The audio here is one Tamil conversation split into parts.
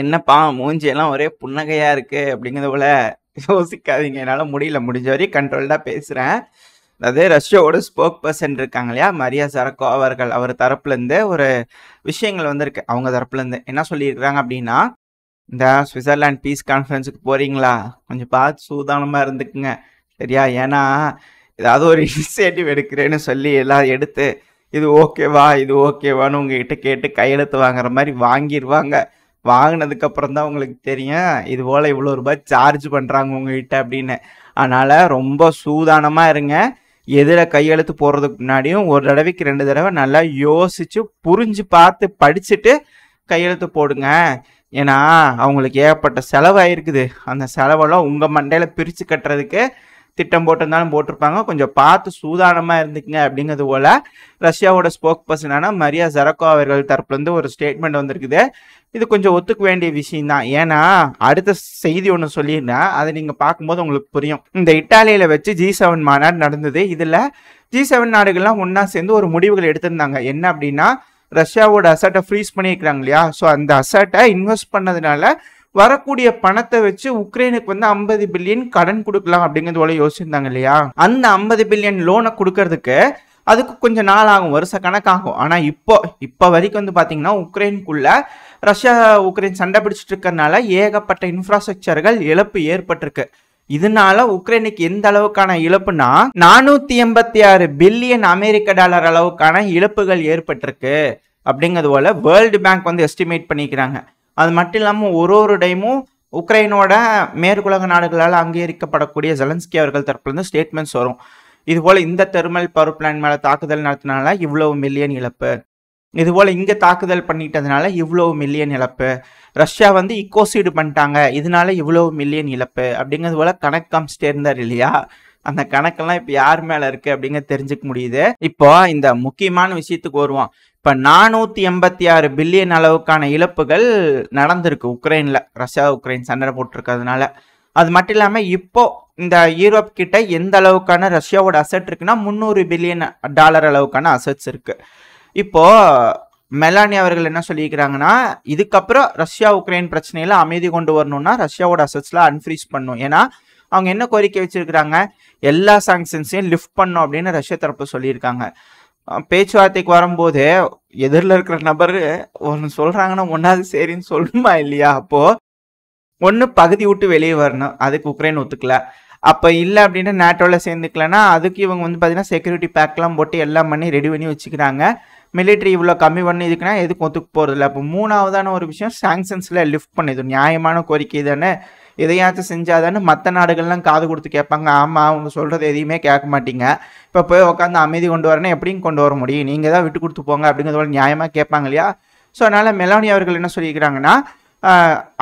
என்னப்பா மூஞ்சியெல்லாம் ஒரே புன்னகையாக இருக்குது அப்படிங்கிறத போல யோசிக்காதீங்க என்னால் முடியல முடிஞ்ச வரையும் கண்ட்ரோல்டாக பேசுகிறேன் அதாவது ரஷ்யாவோட ஸ்போக் பர்சன் இருக்காங்க இல்லையா மரியா சரக்கோ அவர்கள் அவர் தரப்புலேருந்து ஒரு விஷயங்கள் வந்திருக்கு அவங்க தரப்புலேருந்து என்ன சொல்லியிருக்கிறாங்க அப்படின்னா இந்த சுவிட்சர்லாண்ட் பீஸ் கான்ஃபரன்ஸுக்கு போகிறீங்களா கொஞ்சம் பார்த்து சூதானமாக இருந்துக்குங்க சரியா ஏன்னா ஏதாவது ஒரு இனிஷியேட்டிவ் எடுக்கிறேன்னு சொல்லி எல்லாம் எடுத்து இது ஓகேவா இது ஓகேவான்னு உங்ககிட்ட கேட்டு கையெழுத்து வாங்குற மாதிரி வாங்கிடுவாங்க அப்புறம் தான் உங்களுக்கு தெரியும் இது போல் இவ்வளோ ரூபாய் சார்ஜ் பண்ணுறாங்க உங்ககிட்ட அப்படின்னு அதனால் ரொம்ப சூதானமாக இருங்க எதில் கையெழுத்து போடுறதுக்கு முன்னாடியும் ஒரு தடவைக்கு ரெண்டு தடவை நல்லா யோசித்து புரிஞ்சு பார்த்து படிச்சுட்டு கையெழுத்து போடுங்க ஏன்னா அவங்களுக்கு ஏகப்பட்ட செலவாயிருக்குது அந்த செலவெல்லாம் உங்கள் மண்டையில் பிரித்து கட்டுறதுக்கு திட்டம் போட்டிருந்தாலும் போட்டிருப்பாங்க கொஞ்சம் பார்த்து சூதானமாக இருந்துக்கிங்க அப்படிங்கிறது போல் ரஷ்யாவோட ஸ்போக் பர்சனான மரியா ஜரக்கோ அவர்கள் தரப்புலேருந்து ஒரு ஸ்டேட்மெண்ட் வந்திருக்குது இது கொஞ்சம் ஒத்துக்க வேண்டிய விஷயம்தான் ஏன்னா அடுத்த செய்தி ஒன்று சொல்லியிருந்தேன் அதை நீங்கள் பார்க்கும்போது உங்களுக்கு புரியும் இந்த இட்டாலியில் வச்சு ஜி செவன் மாநாடு நடந்தது இதில் ஜி செவன் நாடுகள்லாம் ஒன்றா சேர்ந்து ஒரு முடிவுகள் எடுத்திருந்தாங்க என்ன அப்படின்னா ரஷ்யாவோட அசட்டை ஃப்ரீஸ் பண்ணியிருக்கிறாங்க இல்லையா ஸோ அந்த அசட்டை இன்வெஸ்ட் பண்ணதுனால வரக்கூடிய பணத்தை வச்சு உக்ரைனுக்கு வந்து ஐம்பது பில்லியன் கடன் கொடுக்கலாம் அப்படிங்கிறது போல யோசிச்சிருந்தாங்க இல்லையா அந்த ஐம்பது பில்லியன் லோனை கொடுக்கறதுக்கு அதுக்கு கொஞ்சம் நாள் ஆகும் வருஷ கணக்காகும் ஆனால் இப்போ இப்போ வரைக்கும் வந்து பார்த்தீங்கன்னா உக்ரைனுக்குள்ள ரஷ்யா உக்ரைன் சண்டை பிடிச்சிட்டு இருக்கிறதுனால ஏகப்பட்ட இன்ஃப்ராஸ்ட்ரக்சர்கள் இழப்பு ஏற்பட்டிருக்கு இதனால உக்ரைனுக்கு எந்த அளவுக்கான இழப்புனா நானூத்தி எண்பத்தி ஆறு பில்லியன் அமெரிக்க டாலர் அளவுக்கான இழப்புகள் ஏற்பட்டிருக்கு அப்படிங்கிறது போல வேர்ல்டு பேங்க் வந்து எஸ்டிமேட் பண்ணிக்கிறாங்க அது மட்டும் இல்லாமல் ஒரு ஒரு டைமும் உக்ரைனோட மேற்குலக நாடுகளால் அங்கீகரிக்கப்படக்கூடிய ஜெலன்ஸ்கி அவர்கள் தரப்புலேருந்து ஸ்டேட்மெண்ட்ஸ் வரும் இதுபோல் இந்த தெர்மல் பவர் பிளான் மேலே தாக்குதல் நடத்தினால இவ்வளோ மில்லியன் இழப்பு இதுபோல் இங்கே தாக்குதல் பண்ணிட்டதுனால இவ்வளோ மில்லியன் இழப்பு ரஷ்யா வந்து இக்கோசைடு பண்ணிட்டாங்க இதனால இவ்வளோ மில்லியன் இழப்பு அப்படிங்கிறது போல் கணக்கு காமிச்சிட்டே இருந்தார் இல்லையா அந்த கணக்கெல்லாம் இப்போ யார் மேலே இருக்குது அப்படிங்க தெரிஞ்சுக்க முடியுது இப்போ இந்த முக்கியமான விஷயத்துக்கு வருவோம் இப்போ நானூற்றி எண்பத்தி ஆறு பில்லியன் அளவுக்கான இழப்புகள் நடந்திருக்கு உக்ரைனில் ரஷ்யா உக்ரைன் சண்டை போட்டிருக்கிறதுனால அது மட்டும் இல்லாமல் இப்போ இந்த யூரோப் கிட்ட எந்த அளவுக்கான ரஷ்யாவோட அசட் இருக்குன்னா முந்நூறு பில்லியன் டாலர் அளவுக்கான அசட்ஸ் இருக்குது இப்போது மெலானி அவர்கள் என்ன சொல்லியிருக்கிறாங்கன்னா இதுக்கப்புறம் ரஷ்யா உக்ரைன் பிரச்சனையில் அமைதி கொண்டு வரணும்னா ரஷ்யாவோட அசட்ஸ்லாம் அன்ஃப்ரீஸ் பண்ணும் ஏன்னா அவங்க என்ன கோரிக்கை வச்சிருக்கிறாங்க எல்லா சாங்ஷன்ஸையும் லிஃப்ட் பண்ணும் அப்படின்னு ரஷ்யா தரப்பு சொல்லியிருக்காங்க பேச்சுவார்த்தைக்கு வரும்போது எதிரில் இருக்கிற நபர் ஒன்று சொல்கிறாங்கன்னா ஒன்றாவது சரின்னு சொல்லுமா இல்லையா அப்போது ஒன்று பகுதி விட்டு வெளியே வரணும் அதுக்கு உக்ரைன் ஒத்துக்கல அப்போ இல்லை அப்படின்னா நேட்டோவில் சேர்ந்துக்கலன்னா அதுக்கு இவங்க வந்து பார்த்தீங்கன்னா செக்யூரிட்டி பேக்லாம் போட்டு எல்லாம் பண்ணி ரெடி பண்ணி வச்சுக்கிறாங்க மிலிட்ரி இவ்வளோ கம்மி பண்ணி இதுக்குன்னா எதுக்கு போகிறது போகிறதில்ல அப்போ மூணாவதான ஒரு விஷயம் சாங்ஷன்ஸில் லிஃப்ட் பண்ணிது நியாயமான கோரிக்கை தானே இதையாச்சும் தானே மற்ற நாடுகள்லாம் காது கொடுத்து கேட்பாங்க ஆமாம் அவங்க சொல்கிறது எதையுமே கேட்க மாட்டீங்க இப்போ போய் உட்காந்து அமைதி கொண்டு வரேன்னா எப்படியும் கொண்டு வர முடியும் நீங்கள் தான் விட்டு கொடுத்து போங்க போல நியாயமாக கேட்பாங்க இல்லையா ஸோ அதனால் மெலானி அவர்கள் என்ன சொல்லியிருக்கிறாங்கன்னா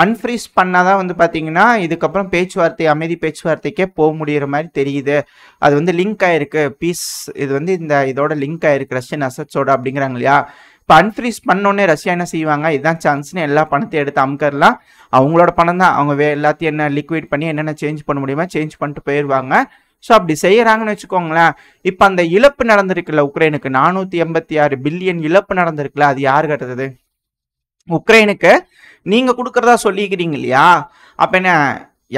அன்ஃப்ரீஸ் பண்ணால் தான் வந்து பார்த்தீங்கன்னா இதுக்கப்புறம் பேச்சுவார்த்தை அமைதி பேச்சுவார்த்தைக்கே போக முடிகிற மாதிரி தெரியுது அது வந்து லிங்க் ஆகிருக்கு பீஸ் இது வந்து இந்த இதோட லிங்க் ஆகிருக்கு ரஷ்யன் அசட்ஸோட அப்படிங்கிறாங்க இல்லையா இப்போ அன்ஃப்ரீஸ் பண்ணோன்னே ரஷ்யா என்ன செய்வாங்க இதுதான் சான்ஸ்னு எல்லா பணத்தையும் எடுத்து அமுக்கர்லாம் அவங்களோட பணம் தான் அவங்க வே எல்லாத்தையும் என்ன லிக்விட் பண்ணி என்னென்ன சேஞ்ச் பண்ண முடியுமோ சேஞ்ச் பண்ணிட்டு போயிடுவாங்க ஸோ அப்படி செய்கிறாங்கன்னு வச்சுக்கோங்களேன் இப்போ அந்த இழப்பு நடந்திருக்குல்ல உக்ரைனுக்கு நானூற்றி எண்பத்தி ஆறு பில்லியன் இழப்பு நடந்திருக்குல்ல அது யார் கட்டுறது உக்ரைனுக்கு நீங்கள் கொடுக்குறதா சொல்லிக்கிறீங்க இல்லையா அப்போ என்ன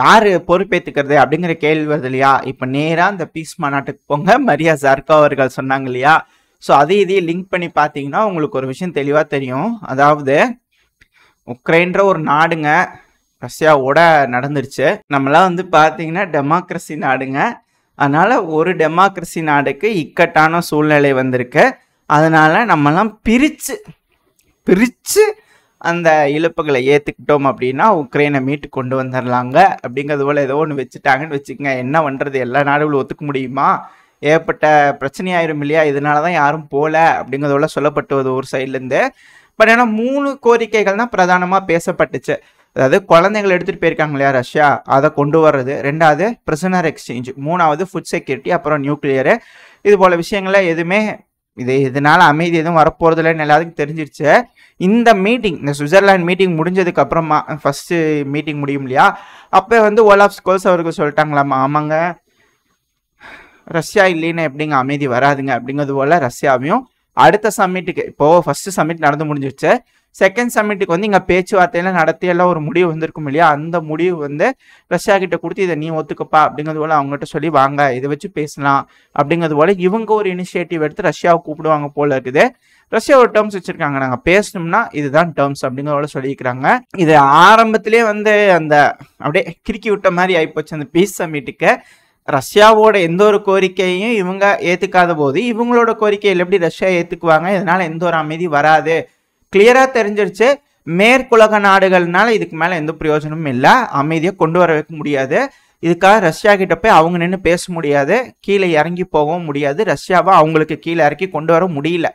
யார் பொறுப்பேற்றுக்கிறது அப்படிங்கிற கேள்வி வருது இல்லையா இப்போ நேராக அந்த பீஸ் மாநாட்டுக்கு போங்க மரியா ஜார்கா அவர்கள் சொன்னாங்க இல்லையா ஸோ அதே இதே லிங்க் பண்ணி பார்த்தீங்கன்னா உங்களுக்கு ஒரு விஷயம் தெளிவாக தெரியும் அதாவது உக்ரைன்ற ஒரு நாடுங்க ரஷ்யாவோட நடந்துருச்சு நம்மளாம் வந்து பார்த்தீங்கன்னா டெமோக்ரஸி நாடுங்க அதனால் ஒரு டெமோக்ரஸி நாடுக்கு இக்கட்டான சூழ்நிலை வந்திருக்கு அதனால் நம்மலாம் பிரித்து பிரித்து அந்த இழப்புகளை ஏற்றுக்கிட்டோம் அப்படின்னா உக்ரைனை மீட்டு கொண்டு வந்துடலாங்க அப்படிங்கிறது போல் ஏதோ ஒன்று வச்சுட்டாங்கன்னு வச்சுக்கோங்க என்ன பண்ணுறது எல்லா நாடுகளும் ஒத்துக்க முடியுமா ஏகப்பட்ட பிரச்சனை ஆயிரும் இல்லையா இதனால தான் யாரும் போல அப்படிங்கிறதோட சொல்லப்பட்டுவது ஒரு சைட்லேருந்து பட் ஏன்னா மூணு கோரிக்கைகள் தான் பிரதானமாக பேசப்பட்டுச்சு அதாவது குழந்தைகள் எடுத்துகிட்டு போயிருக்காங்க இல்லையா ரஷ்யா அதை கொண்டு வர்றது ரெண்டாவது பிரசனர் எக்ஸ்சேஞ்ச் மூணாவது ஃபுட் செக்யூரிட்டி அப்புறம் நியூக்ளியரு இது போல விஷயங்களை எதுவுமே இது இதனால் அமைதி எதுவும் வரப்போகிறது இல்லைன்னு எல்லாத்துக்கும் தெரிஞ்சிருச்சு இந்த மீட்டிங் இந்த சுவிட்சர்லாந்து மீட்டிங் முடிஞ்சதுக்கு அப்புறமா ஃபஸ்ட்டு மீட்டிங் முடியும் இல்லையா அப்போ வந்து ஓலாப் ஸ்கோல்ஸ் அவருக்கு சொல்லிட்டாங்களாமா ஆமாங்க ரஷ்யா இல்லைன்னு எப்படிங்க அமைதி வராதுங்க அப்படிங்கிறது போல் ரஷ்யாவையும் அடுத்த சம்மிட்டுக்கு இப்போது ஃபர்ஸ்ட் சம்மிட் நடந்து முடிஞ்சிருச்சு செகண்ட் சம்மிட்டுக்கு வந்து இங்கே நடத்தி எல்லாம் ஒரு முடிவு வந்திருக்கும் இல்லையா அந்த முடிவு வந்து ரஷ்யா கிட்ட கொடுத்து இதை நீ ஒத்துக்கப்பா அப்படிங்கிறது போல் அவங்ககிட்ட சொல்லி வாங்க இதை வச்சு பேசலாம் அப்படிங்கிறது போல இவங்க ஒரு இனிஷியேட்டிவ் எடுத்து ரஷ்யாவை கூப்பிடுவாங்க போல இருக்குது ரஷ்யா ஒரு டேர்ம்ஸ் வச்சுருக்காங்க நாங்கள் பேசணும்னா இதுதான் டேர்ம்ஸ் போல சொல்லியிருக்கிறாங்க இது ஆரம்பத்திலே வந்து அந்த அப்படியே கிறுக்கி விட்ட மாதிரி ஆகிப்போச்சு அந்த பீஸ் சம்மிட்டுக்கு ரஷ்யாவோட எந்த ஒரு கோரிக்கையும் இவங்க ஏற்றுக்காத போது இவங்களோட கோரிக்கையில் எப்படி ரஷ்யா ஏற்றுக்குவாங்க இதனால் எந்த ஒரு அமைதி வராது கிளியராக தெரிஞ்சிருச்சு மேற்குலக நாடுகள்னால இதுக்கு மேலே எந்த பிரயோஜனமும் இல்லை அமைதியை கொண்டு வர வைக்க முடியாது இதுக்காக ரஷ்யா கிட்ட போய் அவங்க நின்று பேச முடியாது கீழே இறங்கி போகவும் முடியாது ரஷ்யாவை அவங்களுக்கு கீழே இறக்கி கொண்டு வர முடியல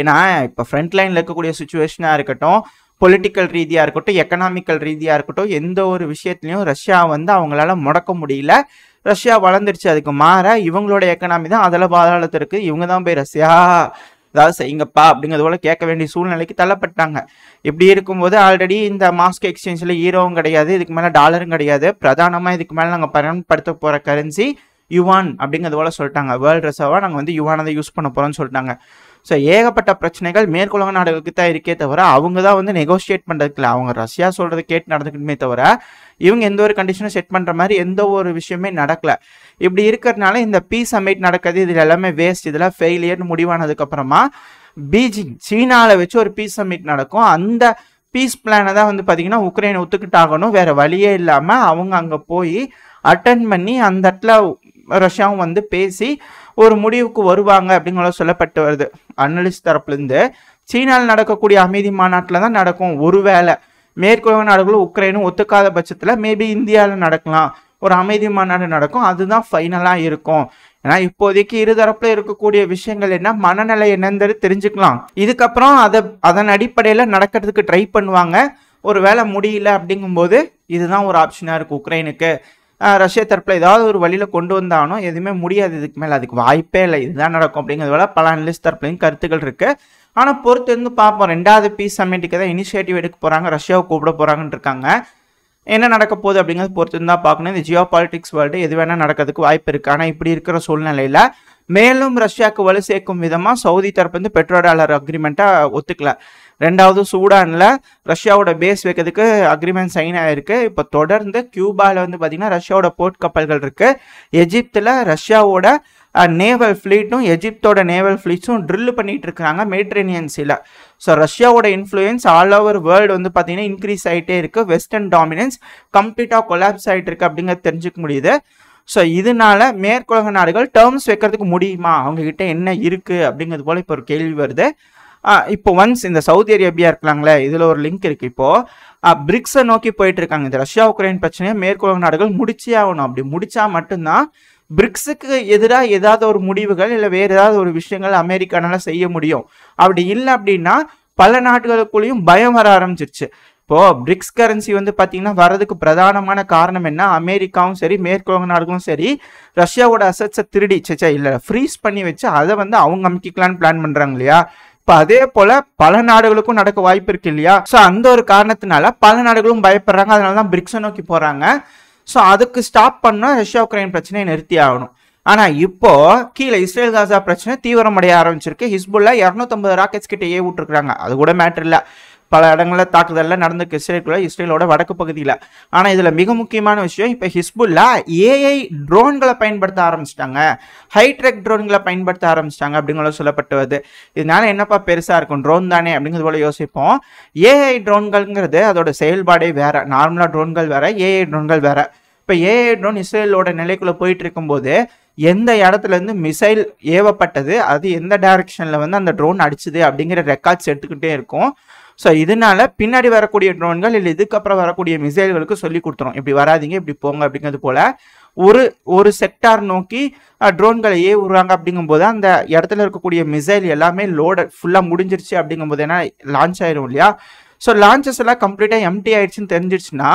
ஏன்னா இப்போ ஃப்ரண்ட் லைனில் இருக்கக்கூடிய சுச்சுவேஷனாக இருக்கட்டும் பொலிட்டிக்கல் ரீதியாக இருக்கட்டும் எக்கனாமிக்கல் ரீதியாக இருக்கட்டும் எந்த ஒரு விஷயத்துலையும் ரஷ்யா வந்து அவங்களால முடக்க முடியல ரஷ்யா வளர்ந்துருச்சு அதுக்கு மாற இவங்களோட எக்கனாமி தான் அதில் பாதாளத்திற்கு இவங்க தான் போய் ரஷ்யா ஏதாவது செய்யுங்கப்பா அப்படிங்கிறது போல கேட்க வேண்டிய சூழ்நிலைக்கு தள்ளப்பட்டாங்க இப்படி இருக்கும்போது ஆல்ரெடி இந்த மாஸ்க் எக்ஸ்சேஞ்சில் ஈரோவும் கிடையாது இதுக்கு மேலே டாலரும் கிடையாது பிரதானமாக இதுக்கு மேலே நாங்கள் பயன்படுத்த போகிற கரன்சி யுவான் அப்படிங்கிறது போல சொல்லிட்டாங்க வேர்ல்டு ரிசர்வாக நாங்கள் வந்து யுவானை தான் யூஸ் பண்ண போகிறோம்னு சொல்லிட்டாங்க ஸோ ஏகப்பட்ட பிரச்சனைகள் மேற்குலக நாடுகளுக்கு தான் இருக்கே தவிர அவங்க தான் வந்து நெகோஷியேட் பண்ணுறதுக்கு இல்லை அவங்க ரஷ்யா சொல்கிறது கேட்டு நடந்துக்கணுமே தவிர இவங்க எந்த ஒரு கண்டிஷனும் செட் பண்ணுற மாதிரி எந்த ஒரு விஷயமே நடக்கலை இப்படி இருக்கிறதுனால இந்த பீஸ் சமிட் நடக்கிறது இதில் எல்லாமே வேஸ்ட் இதெல்லாம் ஃபெயிலியர்னு முடிவானதுக்கப்புறமா பீஜிங் சீனாவில் வச்சு ஒரு பீஸ் சம்மிட் நடக்கும் அந்த பீஸ் பிளானை தான் வந்து பார்த்தீங்கன்னா உக்ரைனை ஒத்துக்கிட்டாகணும் வேறு வழியே இல்லாமல் அவங்க அங்கே போய் அட்டன் பண்ணி அந்த இடத்துல ரஷ்யாவும் வந்து பேசி ஒரு முடிவுக்கு வருவாங்க அப்படிங்கிறத சொல்லப்பட்டு வருது அனலிஸ்ட் தரப்புலேருந்து சீனாவில் நடக்கக்கூடிய அமைதி மாநாட்டில் தான் நடக்கும் ஒருவேளை மேற்குலக நாடுகளும் உக்ரைனும் ஒத்துக்காத பட்சத்தில் மேபி இந்தியாவில் நடக்கலாம் ஒரு அமைதி மாநாடு நடக்கும் அதுதான் ஃபைனலாக இருக்கும் ஏன்னா இப்போதைக்கு இருதரப்பில் இருக்கக்கூடிய விஷயங்கள் என்ன மனநிலை என்னன்னு தெரிஞ்சுக்கலாம் இதுக்கப்புறம் அதை அதன் அடிப்படையில் நடக்கிறதுக்கு ட்ரை பண்ணுவாங்க ஒரு வேலை முடியல அப்படிங்கும்போது இதுதான் ஒரு ஆப்ஷனாக இருக்குது உக்ரைனுக்கு ரஷ்ய தரப்பில் ஏதாவது ஒரு வழியில் கொண்டு வந்தாலும் எதுவுமே முடியாது இதுக்கு மேலே அதுக்கு வாய்ப்பே இல்லை இதுதான் நடக்கும் அப்படிங்கிறதுல பல அனலிஸ்ட் தரப்புலையும் கருத்துக்கள் இருக்குது ஆனால் பொறுத்திருந்து பார்ப்போம் ரெண்டாவது பீஸ் சம்மிட்டுக்கு தான் இனிஷியேட்டிவ் எடுக்க போகிறாங்க ரஷ்யாவை கூப்பிட போகிறாங்கன்னு இருக்காங்க என்ன நடக்க போகுது அப்படிங்கிறது பொறுத்திருந்தா பார்க்கணும் இந்த ஜியோ பாலிட்டிக்ஸ் வேர்ல்டு எது வேணால் நடக்கிறதுக்கு வாய்ப்பு இருக்குது ஆனால் இப்படி இருக்கிற சூழ்நிலையில் மேலும் ரஷ்யாவுக்கு வலு சேர்க்கும் விதமாக சவுதி தரப்பு வந்து பெட்ரோ டாலர் அக்ரிமெண்ட்டாக ஒத்துக்கல ரெண்டாவது சூடானில் ரஷ்யாவோட பேஸ் வைக்கிறதுக்கு அக்ரிமெண்ட் சைன் ஆகிருக்கு இப்போ தொடர்ந்து கியூபாவில் வந்து பார்த்திங்கன்னா ரஷ்யாவோட போர்ட் கப்பல்கள் இருக்குது எஜிப்தில் ரஷ்யாவோட நேவல் ஃப்ளீட்டும் எஜிப்தோட நேவல் ஃப்ளீட்ஸும் ட்ரில் பண்ணிகிட்டு இருக்கிறாங்க மெட்ரேனியன்ஸில் ஸோ ரஷ்யாவோட இன்ஃப்ளூயன்ஸ் ஆல் ஓவர் வேர்ல்டு வந்து பார்த்திங்கன்னா இன்க்ரீஸ் ஆகிட்டே இருக்குது வெஸ்டர்ன் டாமினன்ஸ் கம்ப்ளீட்டாக கொலாப்ஸ் ஆகிட்டு இருக்குது அப்படிங்கிறது தெரிஞ்சுக்க முடியுது ஸோ இதனால மேற்குலக நாடுகள் டேர்ம்ஸ் வைக்கிறதுக்கு முடியுமா அவங்கக்கிட்ட என்ன இருக்குது அப்படிங்கிறது போல் இப்போ ஒரு கேள்வி வருது இப்போ ஒன்ஸ் இந்த சவுதி அரேபியா இருக்கலாங்களே இதில் ஒரு லிங்க் இருக்குது இப்போது பிரிக்ஸை நோக்கி போயிட்டு இருக்காங்க இந்த ரஷ்யா உக்ரைன் பிரச்சனையை மேற்குலக நாடுகள் முடிச்சே ஆகணும் அப்படி முடிச்சா மட்டும்தான் பிரிக்ஸுக்கு எதிராக ஏதாவது ஒரு முடிவுகள் இல்லை வேறு ஏதாவது ஒரு விஷயங்கள் அமெரிக்கானால செய்ய முடியும் அப்படி இல்லை அப்படின்னா பல நாடுகளுக்குள்ளேயும் பயம் வர ஆரம்பிச்சிருச்சு இப்போ பிரிக்ஸ் கரன்சி வந்து பார்த்தீங்கன்னா வரதுக்கு பிரதானமான காரணம் என்ன அமெரிக்காவும் சரி மேற்குலக நாடுகளும் சரி ரஷ்யாவோட அசட்ஸை திருடி சச்சா இல்லை ஃப்ரீஸ் பண்ணி வச்சு அதை வந்து அவங்க அமைக்கலான்னு பிளான் பண்ணுறாங்க இல்லையா இப்போ அதே போல பல நாடுகளுக்கும் நடக்க வாய்ப்பு இருக்கு இல்லையா ஸோ அந்த ஒரு காரணத்தினால பல நாடுகளும் பயப்படுறாங்க அதனால தான் பிரிக்ஸை நோக்கி போறாங்க ஸோ அதுக்கு ஸ்டாப் பண்ணால் ரஷ்யா உக்ரைன் பிரச்சனையை நிறுத்தி ஆகணும் ஆனால் இப்போ கீழே இஸ்ரேல் காசா பிரச்சனை தீவிரமடைய ஆரம்பிச்சிருக்கு ஹிஸ்புல்லா இரநூத்தம்பது ராக்கெட்ஸ் கிட்ட ஏ அது கூட மேட்டர் இல்லை பல இடங்களில் தாக்குதலில் நடந்திருக்கு இஸ்ரேலுக்குள்ள இஸ்ரேலோட வடக்கு பகுதியில் ஆனால் இதில் மிக முக்கியமான விஷயம் இப்போ ஹிஸ்புல்லா ஏஐ ட்ரோன்களை பயன்படுத்த ஆரம்பிச்சிட்டாங்க ஹைட்ரெக் ட்ரோன்களை பயன்படுத்த ஆரம்பிச்சிட்டாங்க அப்படிங்கிற சொல்லப்பட்டு வருது இதனால என்னப்பா பெருசாக இருக்கும் ட்ரோன் தானே அப்படிங்கிறது போல யோசிப்போம் ஏஐ ட்ரோன்கள்ங்கிறது அதோட செயல்பாடே வேற நார்மலாக ட்ரோன்கள் வேற ஏஐ ட்ரோன்கள் வேற இப்போ ஏஐ ட்ரோன் இஸ்ரேலோட நிலைக்குள்ளே போயிட்டு இருக்கும்போது எந்த இடத்துலேருந்து மிசைல் ஏவப்பட்டது அது எந்த டைரக்ஷனில் வந்து அந்த ட்ரோன் அடிச்சுது அப்படிங்கிற ரெக்கார்ட்ஸ் எடுத்துக்கிட்டே இருக்கும் ஸோ இதனால பின்னாடி வரக்கூடிய ட்ரோன்கள் இல்லை இதுக்கப்புறம் வரக்கூடிய மிசைல்களுக்கு சொல்லி கொடுத்துரும் இப்படி வராதிங்க இப்படி போங்க அப்படிங்கிறது போல் ஒரு ஒரு செக்டார் நோக்கி ட்ரோன்களை ஏ அப்படிங்கும்போது அந்த இடத்துல இருக்கக்கூடிய மிசைல் எல்லாமே லோட ஃபுல்லாக முடிஞ்சிருச்சு அப்படிங்கும்போது ஏன்னா லான்ச் ஆயிரும் இல்லையா ஸோ லான்ச்சஸ் எல்லாம் கம்ப்ளீட்டாக எம்டி ஆயிடுச்சுன்னு தெரிஞ்சிடுச்சுன்னா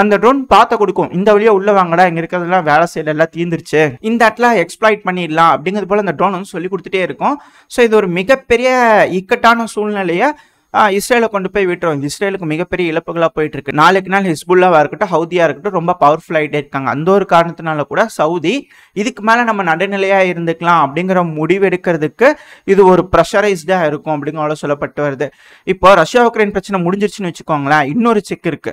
அந்த ட்ரோன் பார்த்து கொடுக்கும் இந்த வழியாக உள்ள வாங்கடா இங்கே இருக்கிறதெல்லாம் வேலை செய்யல எல்லாம் தீர்ந்துருச்சு இந்த இடத்துல எக்ஸ்ப்ளாய்ட் பண்ணிடலாம் அப்படிங்கிறது போல் அந்த ட்ரோன் வந்து சொல்லி கொடுத்துட்டே இருக்கும் ஸோ இது ஒரு மிகப்பெரிய இக்கட்டான சூழ்நிலையை இஸ்ரேலை கொண்டு போய் விட்டுருவாங்க இஸ்ரேலுக்கு மிகப்பெரிய இழப்புகளாக போயிட்டு இருக்கு நாளைக்கு நாள் ஹிஸ்புல்லாவாக இருக்கட்டும் ஹவுதியாக இருக்கட்டும் ரொம்ப பவர்ஃபுல் ஆகிட்டே இருக்காங்க அந்த ஒரு காரணத்தினால கூட சவுதி இதுக்கு மேலே நம்ம நடுநிலையாக இருந்துக்கலாம் அப்படிங்கிற முடிவெடுக்கிறதுக்கு இது ஒரு ப்ரெஷரைஸ்டாக இருக்கும் அப்படிங்கிற சொல்லப்பட்டு வருது இப்போ ரஷ்யா உக்ரைன் பிரச்சனை முடிஞ்சிருச்சுன்னு வச்சுக்கோங்களேன் இன்னொரு செக் இருக்கு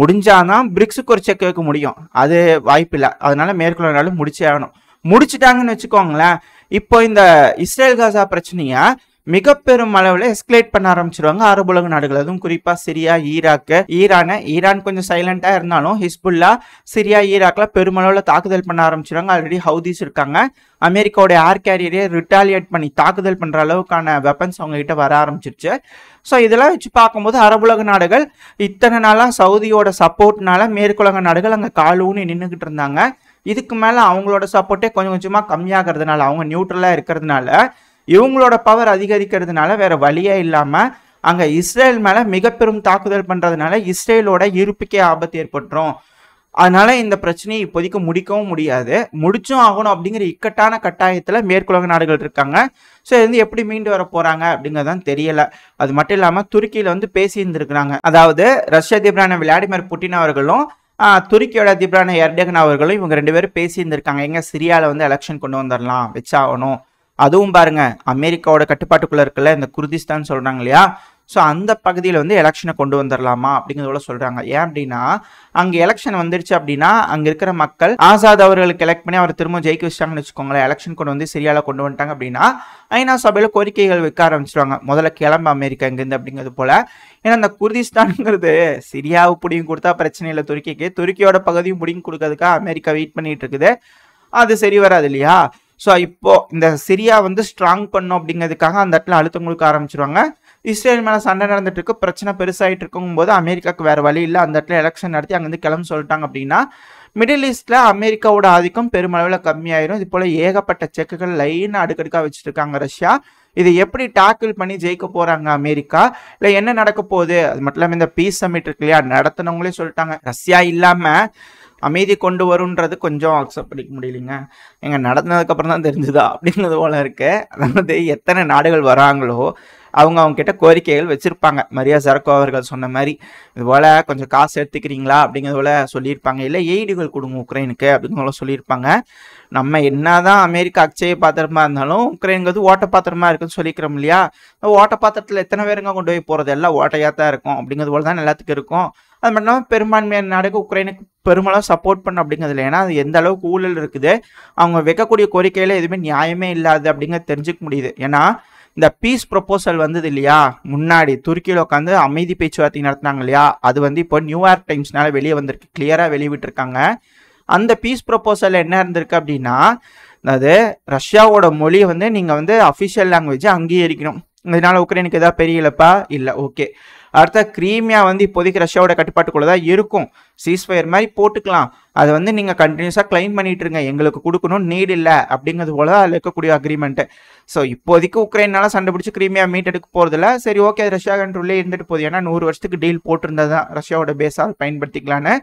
முடிஞ்சாதான் பிரிக்ஸுக்கு ஒரு செக் வைக்க முடியும் அது வாய்ப்பில்லை அதனால மேற்கொள்ள முடிச்சே ஆகணும் முடிச்சிட்டாங்கன்னு வச்சுக்கோங்களேன் இப்போ இந்த இஸ்ரேல் காசா பிரச்சனையை மிக பெரும் அளவில் எஸ்கலேட் பண்ண ஆரம்பிச்சிருவாங்க அரபு உலக நாடுகள் அதுவும் குறிப்பாக சிரியா ஈராக்கு ஈரானு ஈரான் கொஞ்சம் சைலண்டா இருந்தாலும் ஹிஸ்புல்லா சிரியா ஈராக்ல பெருமளவில் தாக்குதல் பண்ண ஆரம்பிச்சிருவாங்க ஆல்ரெடி ஹவுதிஸ் இருக்காங்க அமெரிக்காவுடைய ஏர் கேரியரே ரிட்டாலியேட் பண்ணி தாக்குதல் பண்ணுற அளவுக்கான வெப்பன்ஸ் அவங்ககிட்ட வர ஆரம்பிச்சிருச்சு ஸோ இதெல்லாம் வச்சு பார்க்கும்போது அரபுலக நாடுகள் இத்தனை நாளாக சவுதியோட சப்போர்ட்னால மேற்குலக நாடுகள் அங்கே காலூன்னு நின்றுக்கிட்டு இருந்தாங்க இதுக்கு மேலே அவங்களோட சப்போர்ட்டே கொஞ்சம் கொஞ்சமாக கம்மியாகிறதுனால அவங்க நியூட்ரலாக இருக்கிறதுனால இவங்களோட பவர் அதிகரிக்கிறதுனால வேறு வழியே இல்லாமல் அங்கே இஸ்ரேல் மேலே மிகப்பெரும் தாக்குதல் பண்ணுறதுனால இஸ்ரேலோட இருப்புக்கே ஆபத்து ஏற்பட்டுரும் அதனால இந்த பிரச்சனையை இப்போதைக்கு முடிக்கவும் முடியாது முடிச்சும் ஆகணும் அப்படிங்கிற இக்கட்டான கட்டாயத்தில் மேற்குலக நாடுகள் இருக்காங்க ஸோ இது வந்து எப்படி மீண்டு வர போகிறாங்க தான் தெரியல அது மட்டும் இல்லாமல் துருக்கியில் வந்து பேசியிருந்துருக்குறாங்க அதாவது ரஷ்ய அதிபரான விளாடிமிர் புட்டின் அவர்களும் துருக்கியோட அதிபரான எர்டகன் அவர்களும் இவங்க ரெண்டு பேரும் பேசியிருந்திருக்காங்க எங்கே சிரியாவில் வந்து எலெக்ஷன் கொண்டு வந்துடலாம் வச்சாகணும் அதுவும் பாருங்க அமெரிக்காவோட கட்டுப்பாட்டுக்குள்ளே இருக்கல இந்த குர்திஸ்தான் சொல்கிறாங்க இல்லையா ஸோ அந்த பகுதியில் வந்து எலெக்ஷனை கொண்டு வந்துடலாமா அப்படிங்கிறதோட சொல்கிறாங்க ஏன் அப்படின்னா அங்கே எலெக்ஷன் வந்துருச்சு அப்படின்னா அங்கே இருக்கிற மக்கள் ஆசாத் அவர்களுக்கு எலெக்ட் பண்ணி அவர் திரும்ப ஜெயிக்க வச்சிட்டாங்கன்னு வச்சுக்கோங்களேன் எலெக்ஷன் கொண்டு வந்து சரியால கொண்டு வந்துட்டாங்க அப்படின்னா ஐநா சபையில் கோரிக்கைகள் வைக்க ஆரம்பிச்சிருவாங்க முதல்ல கிளம்ப அமெரிக்கா இங்கேருந்து அப்படிங்கிறது போல் ஏன்னா அந்த குர்திஸ்தானுங்கிறது சிரியாவை பிடியும் கொடுத்தா பிரச்சனை இல்லை துருக்கிக்கு துருக்கியோட பகுதியும் பிடிங்கி கொடுக்கறதுக்காக அமெரிக்கா வெயிட் பண்ணிட்டு இருக்குது அது சரி வராது இல்லையா ஸோ இப்போ இந்த சிரியா வந்து ஸ்ட்ராங் பண்ணும் அப்படிங்கிறதுக்காக அந்த இடத்துல அழுத்தம் கொடுக்க ஆரம்பிச்சிருவாங்க இஸ்ரேல் மேலே சண்டை நடந்துட்டு இருக்கு பிரச்சனை பெருசாகிட்டு இருக்கும்போது அமெரிக்காவுக்கு வேறு வழி இல்லை அந்த இடத்துல எலெக்ஷன் நடத்தி அங்கேருந்து கிளம்பு சொல்லிட்டாங்க அப்படின்னா மிடில் ஈஸ்டில் அமெரிக்காவோட ஆதிக்கம் பெருமளவில் கம்மியாயிரும் இது போல் ஏகப்பட்ட செக்குகள் லைனாக அடுக்கடுக்காக வச்சுருக்காங்க ரஷ்யா இது எப்படி டேக்கிள் பண்ணி ஜெயிக்க போகிறாங்க அமெரிக்கா இல்லை என்ன நடக்க போகுது அது மட்டும் இல்லாமல் இந்த பீஸ் சம்மிட் இருக்கு இல்லையா நடத்தினவங்களே சொல்லிட்டாங்க ரஷ்யா இல்லாமல் அமைதி கொண்டு வரும்ன்றது கொஞ்சம் அக்செப்ட் பண்ணிக்க முடியலைங்க எங்கள் நடந்ததுக்கப்புறம் தான் தெரிஞ்சுதா அப்படிங்கிறது போல் இருக்குது அதாவது எத்தனை நாடுகள் வராங்களோ அவங்க அவங்க கிட்ட கோரிக்கைகள் வச்சிருப்பாங்க மரியா சரக்கோ அவர்கள் சொன்ன மாதிரி இது போல கொஞ்சம் காசு எடுத்துக்கிறீங்களா அப்படிங்கிறது போல சொல்லியிருப்பாங்க இல்லை எய்டுகள் கொடுங்க உக்ரைனுக்கு அப்படிங்கிறத சொல்லியிருப்பாங்க நம்ம என்னதான் அமெரிக்கா அக்ஷய பாத்திரமா இருந்தாலும் உக்ரைனுங்கிறது ஓட்ட பாத்திரமா இருக்குன்னு சொல்லிக்கிறோம் இல்லையா ஓட்ட பாத்திரத்தில் எத்தனை பேருங்க கொண்டு போய் போகிறது எல்லாம் ஓட்டையாக தான் இருக்கும் அப்படிங்கிறது போல தான் எல்லாத்துக்கும் இருக்கும் அது மட்டும் இல்லாமல் பெரும்பான்மையான நாடுக்கு உக்ரைனுக்கு பெருமளவு சப்போர்ட் பண்ண அப்படிங்கிறதுல ஏன்னா அது எந்த அளவுக்கு ஊழல் இருக்குது அவங்க வைக்கக்கூடிய கோரிக்கையில் எதுவுமே நியாயமே இல்லாது அப்படிங்கிறது தெரிஞ்சுக்க முடியுது ஏன்னா இந்த பீஸ் ப்ரொப்போசல் வந்தது இல்லையா முன்னாடி துருக்கியில் உட்காந்து அமைதி பேச்சுவார்த்தை நடத்தினாங்க இல்லையா அது வந்து இப்போ நியூயார்க் டைம்ஸ்னால வெளியே வந்திருக்கு கிளியராக வெளியிட்டிருக்காங்க அந்த பீஸ் ப்ரொப்போசலில் என்ன இருந்திருக்கு அப்படின்னா அது ரஷ்யாவோட மொழியை வந்து நீங்கள் வந்து அஃபிஷியல் லாங்குவேஜை அங்கீகரிக்கணும் இதனால் உக்ரைனுக்கு எதாவது பெரிய இழப்பா இல்லை ஓகே அடுத்த க்ரீமியா வந்து இப்போதைக்கு ரஷ்யாவோட கட்டுப்பாட்டுக்குள்ளே தான் இருக்கும் சீஸ்ஃபயர் மாதிரி போட்டுக்கலாம் அதை வந்து நீங்கள் கண்டினியூஸாக கிளைம் பண்ணிட்டு இருங்க எங்களுக்கு கொடுக்கணும் நீட் இல்லை அப்படிங்கிறது போல தான் அதில் இருக்கக்கூடிய அக்ரிமெண்ட்டு ஸோ இப்போதைக்கு உக்ரைனால சண்டை பிடிச்சி கிரீமியா மீட்டெடுக்க போகிறதில்ல சரி ஓகே ரஷ்யா கண்ட்ரோலே இருந்துட்டு போகுது ஏன்னா நூறு வருஷத்துக்கு டீல் போட்டிருந்தது தான் ரஷ்யாவோட பேஸாக பயன்படுத்திக்கலான்னு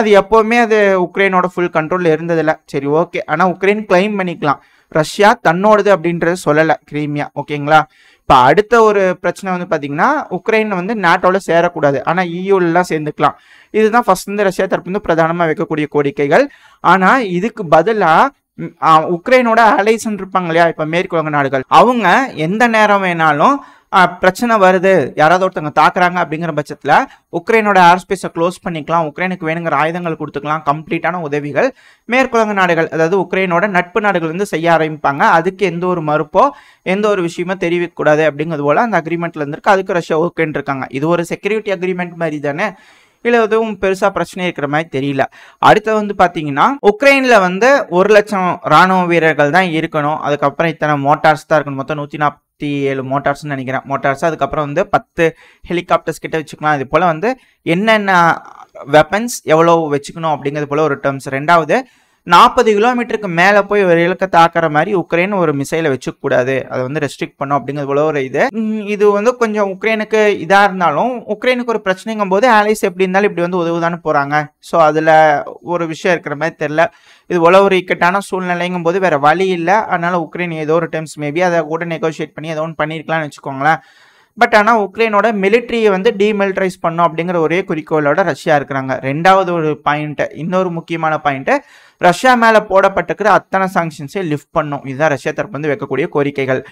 அது எப்போவுமே அது உக்ரைனோட ஃபுல் கண்ட்ரோலில் இருந்ததில்ல சரி ஓகே ஆனால் உக்ரைன் கிளைம் பண்ணிக்கலாம் ரஷ்யா தன்னோடது அப்படின்றது சொல்லலை கிரீமியா ஓகேங்களா இப்போ அடுத்த ஒரு பிரச்சனை வந்து பார்த்தீங்கன்னா உக்ரைன் வந்து நாட்டோட சேரக்கூடாது ஆனால் e இயூலாம் சேர்ந்துக்கலாம் இதுதான் ஃபர்ஸ்ட் வந்து ரஷ்யா தரப்பு வந்து பிரதானமாக வைக்கக்கூடிய கோரிக்கைகள் ஆனால் இதுக்கு பதிலாக உக்ரைனோட அலைசன் இருப்பாங்க இல்லையா இப்போ மேற்குலக நாடுகள் அவங்க எந்த நேரம் வேணாலும் பிரச்சனை வருது யாராவது ஒருத்தவங்க தாக்குறாங்க அப்படிங்கிற பட்சத்தில் உக்ரைனோட ஏர்ஸ்பேஸை க்ளோஸ் பண்ணிக்கலாம் உக்ரைனுக்கு வேணுங்கிற ஆயுதங்கள் கொடுத்துக்கலாம் கம்ப்ளீட்டான உதவிகள் மேற்குலக நாடுகள் அதாவது உக்ரைனோட நட்பு நாடுகள் வந்து செய்ய ஆரம்பிப்பாங்க அதுக்கு எந்த ஒரு மறுப்போ எந்த ஒரு விஷயமோ தெரிவிக்கக்கூடாது அப்படிங்கிறது போல் அந்த அக்ரிமெண்ட்டில் இருந்திருக்கு அதுக்கு ரஷ்யா ஓகேன்னு இருக்காங்க இது ஒரு செக்யூரிட்டி அக்ரிமெண்ட் மாதிரி தானே இல்லை எதுவும் பெருசாக பிரச்சனை இருக்கிற மாதிரி தெரியல அடுத்து வந்து பார்த்தீங்கன்னா உக்ரைனில் வந்து ஒரு லட்சம் ராணுவ வீரர்கள் தான் இருக்கணும் அதுக்கப்புறம் இத்தனை மோட்டார்ஸ் தான் இருக்கணும் மொத்தம் நூற்றி நாற்பத்தி ஏழு மோட்டார்ஸ்னு நினைக்கிறேன் மோட்டார்ஸ் அதுக்கப்புறம் வந்து பத்து ஹெலிகாப்டர்ஸ் கிட்ட வச்சுக்கலாம் அது போல் வந்து என்னென்ன வெப்பன்ஸ் எவ்வளோ வச்சுக்கணும் அப்படிங்கிறது போல் ஒரு டேர்ம்ஸ் ரெண்டாவது நாற்பது கிலோமீட்டருக்கு மேலே போய் ஒரு இலக்கை தாக்குற மாதிரி உக்ரைன் ஒரு மிசைலை வச்சுக்கூடாது அதை வந்து ரெஸ்ட்ரிக்ட் பண்ணும் அப்படிங்கிறது போல ஒரு இது இது வந்து கொஞ்சம் உக்ரைனுக்கு இதாக இருந்தாலும் உக்ரைனுக்கு ஒரு பிரச்சனைங்கும் போது ஆலைஸ் எப்படி இருந்தாலும் இப்படி வந்து உதவுதானு போகிறாங்க ஸோ அதில் ஒரு விஷயம் இருக்கிற மாதிரி தெரில இது உலக ஒரு இக்கட்டான சூழ்நிலைங்கும் போது வேறு வழி இல்லை அதனால் உக்ரைன் ஏதோ ஒரு டைம்ஸ் மேபி அதை கூட நெகோஷியேட் பண்ணி ஏதோ ஒன்று பண்ணியிருக்கலாம்னு வச்சுக்கோங்களேன் பட் ஆனால் உக்ரைனோட மிலிட்ரியை வந்து டிமிலிட்டரைஸ் பண்ணும் அப்படிங்கிற ஒரே குறிக்கோளோட ரஷ்யா இருக்கிறாங்க ரெண்டாவது ஒரு பாயிண்ட்டை இன்னொரு முக்கியமான பாயிண்ட்டை ரஷ்யா மேலே போடப்பட்டிருக்கிற அத்தனை சாங்ஷன்ஸை லிஃப்ட் பண்ணும் இதுதான் ரஷ்யா தரப்பு வந்து வைக்கக்கூடிய கோரிக்கைகள்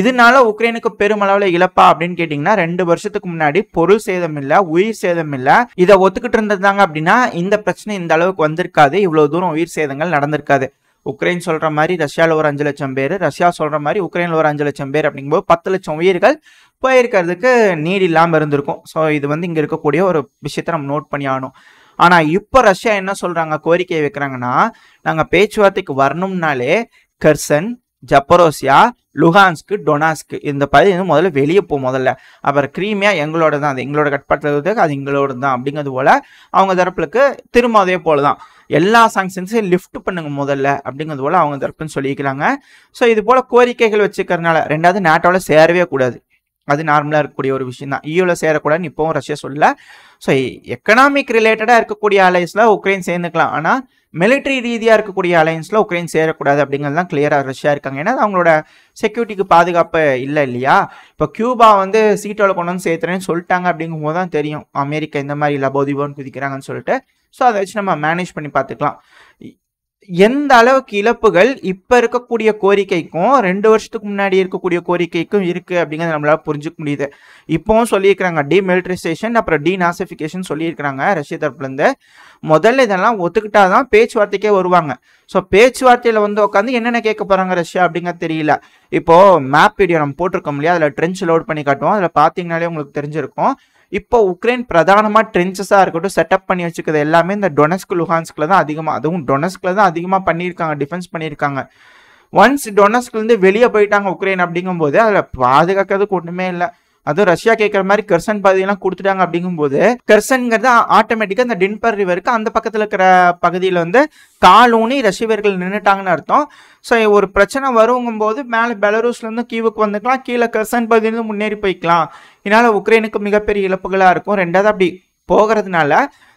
இதனால உக்ரைனுக்கு பெருமளவில் இழப்பா அப்படின்னு கேட்டிங்கன்னா ரெண்டு வருஷத்துக்கு முன்னாடி பொருள் சேதம் இல்லை உயிர் சேதம் இல்லை இதை ஒத்துக்கிட்டு இருந்திருந்தாங்க அப்படின்னா இந்த பிரச்சனை இந்த அளவுக்கு வந்திருக்காது இவ்வளோ தூரம் உயிர் சேதங்கள் நடந்திருக்காது உக்ரைன் சொல்கிற மாதிரி ரஷ்யாவில் ஒரு அஞ்சு லட்சம் பேர் ரஷ்யா சொல்கிற மாதிரி உக்ரைனில் ஒரு அஞ்சு லட்சம் பேர் அப்படிங்கும்போது பத்து லட்சம் உயிர்கள் போயிருக்கிறதுக்கு நீடு இல்லாமல் இருந்திருக்கும் ஸோ இது வந்து இங்கே இருக்கக்கூடிய ஒரு விஷயத்த நம்ம நோட் பண்ணி ஆகணும் ஆனால் இப்போ ரஷ்யா என்ன சொல்கிறாங்க கோரிக்கை வைக்கிறாங்கன்னா நாங்கள் பேச்சுவார்த்தைக்கு வரணும்னாலே கர்சன் ஜப்பரோசியா லுஹான்ஸ்க்கு டொனாஸ்க்கு இந்த பகுதி வந்து முதல்ல வெளியே போகும் முதல்ல அப்புறம் க்ரீமியா எங்களோட தான் அது எங்களோட கட்பாட்டில் அது எங்களோட தான் அப்படிங்கிறது போல் அவங்க தரப்புக்கு திரும்ப அதே போல் தான் எல்லா சாங்ஷன்ஸையும் லிஃப்ட் பண்ணுங்க முதல்ல அப்படிங்கிறது போல் அவங்க தரப்புன்னு சொல்லியிருக்கிறாங்க ஸோ இது போல் கோரிக்கைகள் வச்சுக்கிறதுனால ரெண்டாவது நாட்டோட சேரவே கூடாது அது நார்மலாக இருக்கக்கூடிய ஒரு விஷயம் தான் ஈயோவில் e சேரக்கூடாதுன்னு இப்போவும் ரஷ்யா சொல்லலை ஸோ எக்கனாமிக் ரிலேட்டடாக இருக்கக்கூடிய அலைஸில் உக்ரைன் சேர்ந்துக்கலாம் ஆனால் மிலிட்ரி ரீதியாக இருக்கக்கூடிய அலையன்ஸில் உக்ரைன் சேரக்கூடாது அப்படிங்கிறதுலாம் கிளியராக ரஷ்யா இருக்காங்க ஏன்னா அவங்களோட செக்யூரிட்டிக்கு பாதுகாப்பு இல்லை இல்லையா இப்போ கியூபா வந்து சீட்டோவில் கொண்டு வந்து சேர்த்துறேன்னு சொல்லிட்டாங்க அப்படிங்கும் போது தான் தெரியும் அமெரிக்கா இந்த மாதிரி லபோதிபோன்னு குதிக்கிறாங்கன்னு சொல்லிட்டு ஸோ அதை வச்சு நம்ம மேனேஜ் பண்ணி பார்த்துக்கலாம் எந்த அளவுக்கு இழப்புகள் இப்போ இருக்கக்கூடிய கோரிக்கைக்கும் ரெண்டு வருஷத்துக்கு முன்னாடி இருக்கக்கூடிய கோரிக்கைக்கும் இருக்குது அப்படிங்கிறத நம்மளால் புரிஞ்சுக்க முடியுது இப்போவும் சொல்லியிருக்கிறாங்க டிமிலிட்டரைசேஷன் அப்புறம் டிநாசிஃபிகேஷன் சொல்லியிருக்கிறாங்க ரஷ்ய தரப்புலேருந்து முதல்ல இதெல்லாம் ஒத்துக்கிட்டா தான் பேச்சுவார்த்தைக்கே வருவாங்க ஸோ பேச்சுவார்த்தையில் வந்து உட்காந்து என்னென்ன கேட்க போகிறாங்க ரஷ்யா அப்படிங்கிறது தெரியல இப்போது மேப் வீடியோ நம்ம போட்டிருக்கோம் இல்லையா அதில் ட்ரெஞ்ச் லோட் பண்ணி காட்டுவோம் அதில் பார்த்தீங்கனாலே உங்களுக்கு தெரிஞ்சிருக்கும் இப்போ உக்ரைன் பிரதானமாக ட்ரென்ச்சஸாக இருக்கட்டும் செட்டப் பண்ணி வச்சுக்கிறது எல்லாமே இந்த டொனஸ்க் லுஹான்ஸ்கில் தான் அதிகமாக அதுவும் டொனஸ்கில் தான் அதிகமாக பண்ணியிருக்காங்க டிஃபென்ஸ் பண்ணியிருக்காங்க ஒன்ஸ் டொனஸ்க்லேருந்து வெளியே போயிட்டாங்க உக்ரைன் அப்படிங்கும்போது அதில் பாதுகாக்கிறதுக்கு ஒன்றுமே இல்லை அதுவும் ரஷ்யா கேட்குற மாதிரி கர்சன் பகுதியெல்லாம் கொடுத்துட்டாங்க அப்படிங்கும்போது கர்சன்கிறது ஆட்டோமேட்டிக்காக அந்த டின்பர் ரிவருக்கு அந்த பக்கத்தில் இருக்கிற பகுதியில் வந்து காலூனி ரஷ்யவர்கள் நின்றுட்டாங்கன்னு அர்த்தம் ஸோ ஒரு பிரச்சனை போது மேலே பெலரூஸ்லேருந்து கீவுக்கு வந்துக்கலாம் கீழே கர்சன் பகுதியிலேருந்து முன்னேறி போய்க்கலாம் இதனால் உக்ரைனுக்கு மிகப்பெரிய இழப்புகளாக இருக்கும் ரெண்டாவது அப்படி போகிறதுனால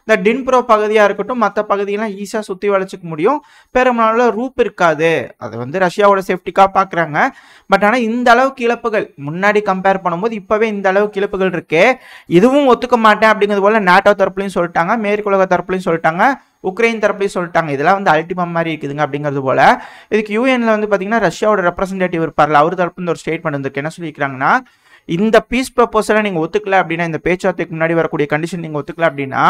இந்த டின்புரோ பகுதியாக இருக்கட்டும் மற்ற பகுதியெல்லாம் ஈஸியாக சுற்றி வளைச்சிக்க முடியும் பெரும்பாலும் ரூப் இருக்காது அது வந்து ரஷ்யாவோட சேஃப்டிக்காக பார்க்குறாங்க பட் ஆனால் இந்த அளவுக்கு இழப்புகள் முன்னாடி கம்பேர் பண்ணும்போது இப்போவே இந்த அளவுக்கு இழப்புகள் இருக்கு இதுவும் ஒத்துக்க மாட்டேன் அப்படிங்கிறது போல நாட்டோ தரப்புலையும் சொல்லிட்டாங்க மேற்குலக தரப்புலையும் சொல்லிட்டாங்க உக்ரைன் தரப்பையும் சொல்லிட்டாங்க இதெல்லாம் வந்து அல்டிமம் மாதிரி இருக்குதுங்க அப்படிங்கிறது போல இதுக்கு யூஎன்ல வந்து பார்த்தீங்கன்னா ரஷ்யாவோட ரெப்ரஸன்டேட்டிவ் இருப்பார்ல அவர் தரப்புன்னு ஒரு ஸ்டேட்மெண்ட் வந்திருக்கு என்ன சொல்லிக்கிறாங்கன்னா இந்த பீஸ் ப்ரப்போசலை நீங்கள் ஒத்துக்கல அப்படின்னா இந்த பேச்சுவார்த்தைக்கு முன்னாடி வரக்கூடிய கண்டிஷன் நீங்கள் ஒத்துக்கல அப்படின்னா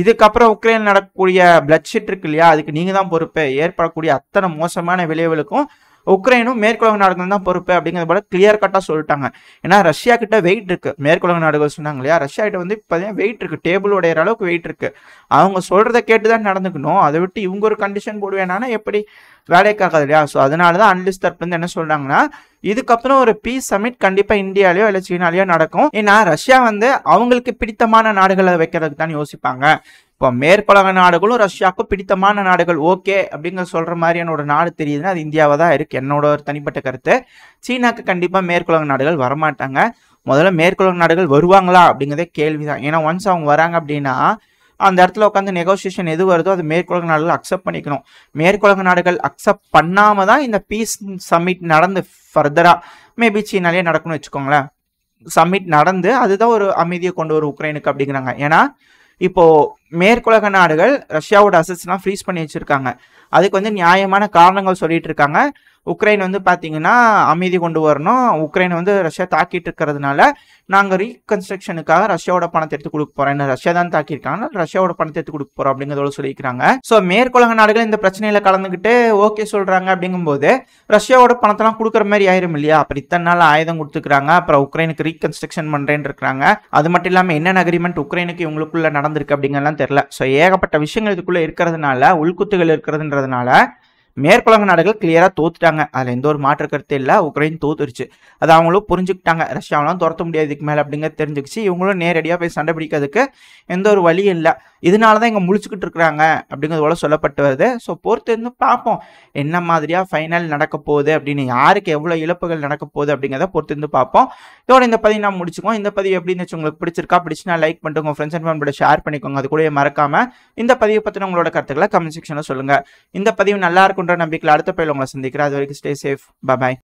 இதுக்கப்புறம் உக்ரைன் நடக்கக்கூடிய பிளட் ஷீட் இருக்கு இல்லையா அதுக்கு நீங்கள் தான் பொறுப்பு ஏற்படக்கூடிய அத்தனை மோசமான விளைவுகளுக்கும் உக்ரைனும் மேற்குலக நாடுகள் தான் பொறுப்பு அப்படிங்கிறது போல கிளியர் கட்டாக சொல்லிட்டாங்க ஏன்னா ரஷ்யா கிட்ட வெயிட் இருக்கு மேற்குலக நாடுகள் சொன்னாங்க இல்லையா ரஷ்யா கிட்ட வந்து இப்போ வெயிட் இருக்கு டேபிள் உடையிற அளவுக்கு வெயிட் இருக்கு அவங்க சொல்றதை கேட்டு தான் நடந்துக்கணும் அதை விட்டு இவங்க ஒரு கண்டிஷன் போடுவேனா எப்படி காக்காது இல்லையா ஸோ அதனால தான் அனலிஸ்ட் தரப்புலேருந்து என்ன சொல்றாங்கன்னா இதுக்கப்புறம் ஒரு பீஸ் சமிட் கண்டிப்பாக இந்தியாலேயோ இல்லை சீனாலேயோ நடக்கும் ஏன்னா ரஷ்யா வந்து அவங்களுக்கு பிடித்தமான நாடுகளை வைக்கிறதுக்கு தான் யோசிப்பாங்க இப்போ மேற்குலக நாடுகளும் ரஷ்யாவுக்கும் பிடித்தமான நாடுகள் ஓகே அப்படிங்கிற சொல்கிற மாதிரியான ஒரு நாடு தெரியுதுன்னா அது இந்தியாவை தான் இருக்குது என்னோட ஒரு தனிப்பட்ட கருத்து சீனாக்கு கண்டிப்பாக மேற்குலக நாடுகள் வரமாட்டாங்க முதல்ல மேற்குலக நாடுகள் வருவாங்களா அப்படிங்கிறதே கேள்வி தான் ஏன்னா ஒன்ஸ் அவங்க வராங்க அப்படின்னா அந்த இடத்துல உட்காந்து நெகோசியேஷன் எது வருதோ அது மேற்குலக நாடுகள் அக்செப்ட் பண்ணிக்கணும் மேற்குலக நாடுகள் அக்செப்ட் பண்ணாமல் தான் இந்த பீஸ் சம்மிட் நடந்து ஃபர்தராக மேபி சீனாலே நடக்கணும்னு வச்சுக்கோங்களேன் சம்மிட் நடந்து அதுதான் ஒரு அமைதியை கொண்டு வரும் உக்ரைனுக்கு அப்படிங்கிறாங்க ஏன்னா இப்போது மேற்குலக நாடுகள் ரஷ்யாவோட அசட்ஸ்லாம் ஃப்ரீஸ் பண்ணி வச்சுருக்காங்க அதுக்கு வந்து நியாயமான காரணங்கள் சொல்லிட்டு இருக்காங்க உக்ரைன் வந்து பார்த்தீங்கன்னா அமைதி கொண்டு வரணும் உக்ரைன் வந்து ரஷ்யா தாக்கிட்டு இருக்கிறதுனால நாங்கள் ரீகன்ஸ்ட்ரக்ஷனுக்காக ரஷ்யாவோட பணத்தை எடுத்து கொடுக்க போகிறோம் ரஷ்யா தான் தாக்கியிருக்காங்க ரஷ்யாவோட பணத்தை எடுத்து கொடுக்க போறோம் அப்படிங்கிறதோட சொல்லியிருக்காங்க ஸோ மேற்குலக நாடுகள் இந்த பிரச்சனையில் கலந்துக்கிட்டு ஓகே சொல்கிறாங்க அப்படிங்கும்போது ரஷ்யாவோட பணத்தெல்லாம் கொடுக்குற மாதிரி ஆயிரும் இல்லையா அப்புறம் இத்தனை நாள் ஆயுதம் கொடுத்துக்கிறாங்க அப்புறம் உக்ரைனுக்கு ரீகன்ஸ்ட்ரக்ஷன் பண்றேன்னு இருக்கிறாங்க அது மட்டும் இல்லாமல் என்னென்ன அக்ரிமெண்ட் உக்ரைனுக்கு இவங்களுக்குள்ள நடந்திருக்கு அப்படிங்கலாம் தெரியல ஸோ ஏகப்பட்ட விஷயங்கள் இதுக்குள்ளே இருக்கிறதுனால உள்குத்துகள் இருக்கிறதுன்றதுனால மேற்குலக நாடுகள் கிளியராக தோத்துட்டாங்க அதில் எந்த ஒரு மாற்று கருத்து இல்லை உக்ரைன் தோத்துருச்சு அது அவங்களும் புரிஞ்சுக்கிட்டாங்க ரஷ்யாவெலாம் துரத்த முடியாது இதுக்கு மேலே அப்படிங்கிறது தெரிஞ்சுக்கிச்சு இவங்களும் நேரடியாக போய் சண்டை பிடிக்கிறதுக்கு எந்த ஒரு வழியும் இல்லை இதனால தான் இங்கே முழிச்சுக்கிட்டு இருக்கிறாங்க அப்படிங்கிறது போல சொல்லப்பட்டு வருது ஸோ பொறுத்து இருந்து பார்ப்போம் என்ன மாதிரியாக ஃபைனல் நடக்க போகுது அப்படின்னு யாருக்கு எவ்வளோ இழப்புகள் நடக்க போகுது அப்படிங்கிறத பொறுத்து இருந்து பார்ப்போம் இதோட இந்த பதிவு நான் முடிச்சுக்கோம் இந்த பதிவு எப்படி இருந்துச்சு உங்களுக்கு பிடிச்சிருக்கா பிடிச்சினா லைக் பண்ணிட்டு உங்கள் ஃப்ரெண்ட்ஸ் அண்ட் ஃபேமிலியோட ஷேர் பண்ணிக்கோங்க அது கூட மறக்காமல் இந்த பதிவை பற்றின உங்களோட கருத்துக்களை கமெண்ட் செக்ஷனில் சொல்லுங்கள் இந்த பதிவு நல்லா இருக்குன்ற நம்பிக்கையில் அடுத்த பயில் உங்களை சந்திக்கிறேன் அது வரைக்கும் ஸ்டே சேஃப் பாய்